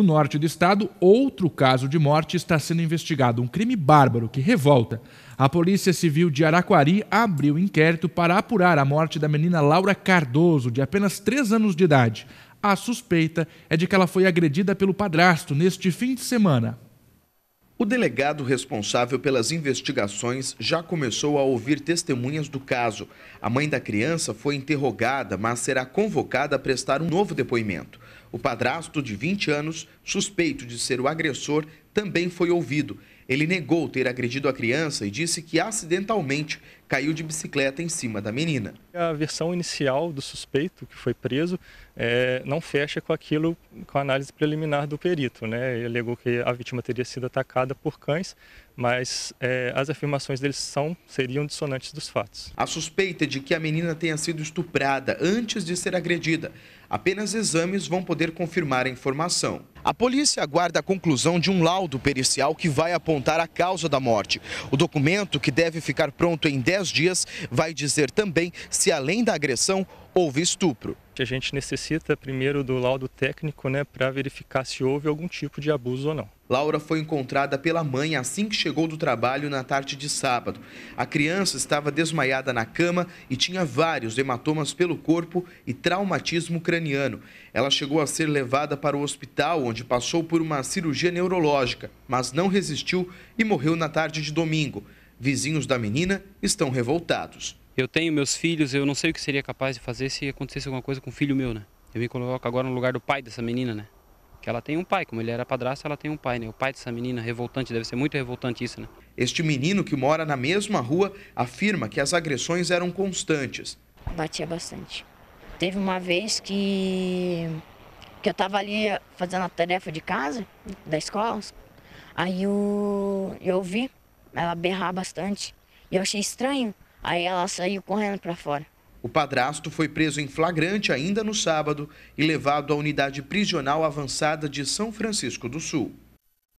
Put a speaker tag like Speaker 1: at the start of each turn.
Speaker 1: No norte do estado, outro caso de morte está sendo investigado, um crime bárbaro que revolta. A Polícia Civil de Araquari abriu inquérito para apurar a morte da menina Laura Cardoso, de apenas 3 anos de idade. A suspeita é de que ela foi agredida pelo padrasto neste fim de semana.
Speaker 2: O delegado responsável pelas investigações já começou a ouvir testemunhas do caso. A mãe da criança foi interrogada, mas será convocada a prestar um novo depoimento. O padrasto, de 20 anos, suspeito de ser o agressor, também foi ouvido. Ele negou ter agredido a criança e
Speaker 3: disse que acidentalmente caiu de bicicleta em cima da menina. A versão inicial do suspeito que foi preso é, não fecha com aquilo, com a análise preliminar do perito. Né? Ele alegou que a vítima teria sido atacada por cães, mas é, as afirmações deles são, seriam dissonantes dos fatos. A suspeita de que a menina tenha sido
Speaker 2: estuprada antes de ser agredida. Apenas exames vão poder confirmar a informação. A polícia aguarda a conclusão de um laudo pericial que vai apontar a causa da morte. O documento, que deve ficar pronto em 10 10 dias vai dizer também se além da
Speaker 3: agressão houve estupro. A gente necessita primeiro do laudo técnico né, para verificar se houve algum tipo de abuso ou não.
Speaker 2: Laura foi encontrada pela mãe assim que chegou do trabalho na tarde de sábado. A criança estava desmaiada na cama e tinha vários hematomas pelo corpo e traumatismo craniano. Ela chegou a ser levada para o hospital, onde passou por uma cirurgia neurológica, mas não resistiu e morreu na tarde de domingo. Vizinhos da menina estão revoltados.
Speaker 4: Eu tenho meus filhos, eu não sei o que seria capaz de fazer se acontecesse alguma coisa com o filho meu, né? Eu me coloco agora no lugar do pai dessa menina, né? Que ela tem um pai, como ele era padrasto, ela tem um pai, né? O pai dessa menina, revoltante, deve ser muito revoltante isso, né? Este
Speaker 2: menino que mora na mesma rua afirma que as agressões eram constantes.
Speaker 4: Batia bastante. Teve uma vez que, que eu estava ali fazendo a tarefa de casa, da escola, aí eu, eu vi ela berrar bastante. E eu achei estranho. Aí ela saiu correndo para fora.
Speaker 2: O padrasto foi preso em flagrante ainda no sábado e levado à unidade prisional avançada de São Francisco do Sul.